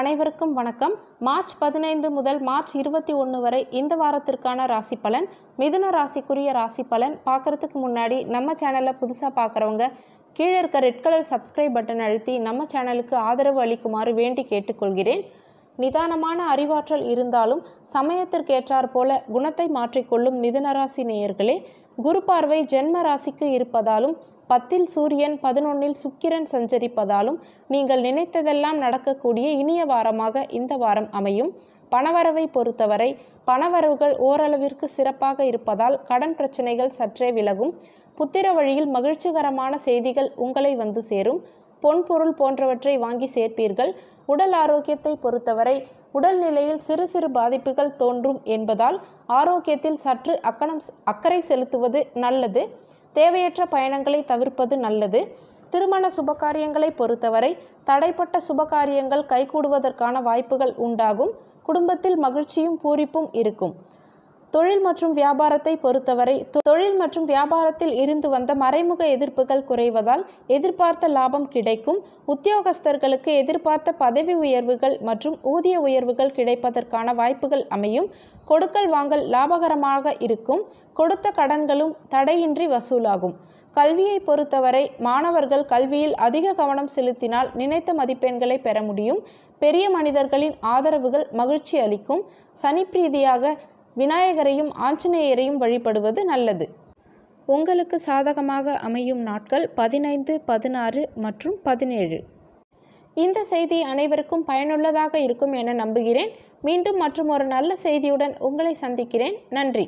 அனைவருக்கும் வணக்கம் மார்ச் பதினைந்து முதல் மார்ச் இருபத்தி ஒன்று வரை இந்த வாரத்திற்கான ராசி பலன் மிதுன ராசிக்குரிய ராசி பலன் பார்க்குறதுக்கு முன்னாடி நம்ம சேனலில் புதுசாக பார்க்குறவங்க கீழே இருக்க ரெட் கலர் சப்ஸ்கிரைப் பட்டன் அழுத்தி நம்ம சேனலுக்கு ஆதரவு அளிக்குமாறு வேண்டி கேட்டுக்கொள்கிறேன் நிதானமான அறிவாற்றல் இருந்தாலும் சமயத்திற்கேற்றாற் போல குணத்தை மாற்றிக்கொள்ளும் மிதுனராசி நேயர்களே குரு பார்வை ஜென்ம ராசிக்கு இருப்பதாலும் பத்தில் சூரியன் பதினொன்னில் சுக்கிரன் சஞ்சரிப்பதாலும் நீங்கள் நினைத்ததெல்லாம் நடக்கக்கூடிய இனிய வாரமாக இந்த வாரம் அமையும் பணவரவை பொறுத்தவரை பணவரவுகள் ஓரளவிற்கு சிறப்பாக இருப்பதால் கடன் பிரச்சனைகள் சற்றே விலகும் புத்திர வழியில் மகிழ்ச்சிகரமான செய்திகள் உங்களை வந்து சேரும் பொன்பொருள் போன்றவற்றை வாங்கி சேர்ப்பீர்கள் உடல் ஆரோக்கியத்தை பொறுத்தவரை உடல்நிலையில் சிறு சிறு பாதிப்புகள் தோன்றும் என்பதால் ஆரோக்கியத்தில் சற்று அக்கணம் அக்கறை செலுத்துவது நல்லது தேவையற்ற பயணங்களை தவிர்ப்பது நல்லது திருமண சுபகாரியங்களை பொறுத்தவரை தடைப்பட்ட சுபகாரியங்கள் கைகூடுவதற்கான வாய்ப்புகள் உண்டாகும் குடும்பத்தில் மகிழ்ச்சியும் பூரிப்பும் இருக்கும் தொழில் மற்றும் வியாபாரத்தை பொறுத்தவரை தொழில் மற்றும் வியாபாரத்தில் இருந்து வந்த மறைமுக எதிர்ப்புகள் குறைவதால் எதிர்பார்த்த லாபம் கிடைக்கும் உத்தியோகஸ்தர்களுக்கு எதிர்பார்த்த பதவி உயர்வுகள் மற்றும் ஊதிய உயர்வுகள் கிடைப்பதற்கான வாய்ப்புகள் அமையும் கொடுக்கல் வாங்கல் லாபகரமாக இருக்கும் கொடுத்த கடன்களும் தடையின்றி வசூலாகும் கல்வியை பொறுத்தவரை மாணவர்கள் கல்வியில் அதிக கவனம் செலுத்தினால் நினைத்த மதிப்பெண்களை பெற முடியும் பெரிய மனிதர்களின் ஆதரவுகள் மகிழ்ச்சி அளிக்கும் சனி பிரீதியாக விநாயகரையும் ஆஞ்சநேயரையும் வழிபடுவது நல்லது உங்களுக்கு சாதகமாக அமையும் நாட்கள் பதினைந்து பதினாறு மற்றும் பதினேழு இந்த செய்தி அனைவருக்கும் பயனுள்ளதாக இருக்கும் என நம்புகிறேன் மீண்டும் மற்றும் ஒரு நல்ல செய்தியுடன் உங்களை சந்திக்கிறேன் நன்றி